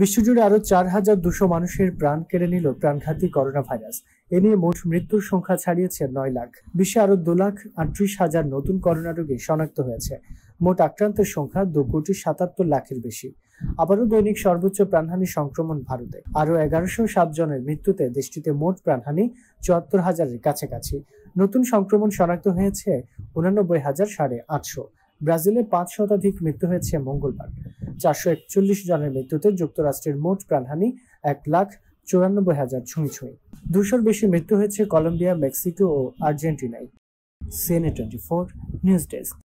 বিশ্বজুড়ে আরও চার হাজার দুশো মানুষের প্রাণ কেড়ে নিল প্রাণঘাতী করোনা ভাইরাস এ নিয়ে মোট মৃত্যুর সংখ্যা ছাড়িয়েছে নয় লাখ বিশ্বে আরও দু লাখ আটত্রিশ হাজার নতুন করোনা রোগী শনাক্ত হয়েছে মোট আক্রান্তের সংখ্যা দু কোটি সাতাত্তর লাখের বেশি আবারও দৈনিক সর্বোচ্চ প্রাণহানি সংক্রমণ ভারতে আরও এগারোশো সাত জনের মৃত্যুতে দেশটিতে মোট প্রাণহানি চুয়াত্তর হাজারের কাছাকাছি নতুন সংক্রমণ শনাক্ত হয়েছে উনানব্বই হাজার সাড়ে আটশো ব্রাজিলে পাঁচ শতাধিক মৃত্যু হয়েছে মঙ্গলবার চারশো একচল্লিশ জনের মৃত্যুতে যুক্তরাষ্ট্রের মোট প্রাণহানি এক লাখ চুরানব্বই হাজার ছুঁই ছুঁই দুশোর বেশি মৃত্যু হয়েছে কলম্বিয়া মেক্সিকো ও আর্জেন্টিনায় CNA twenty four news desk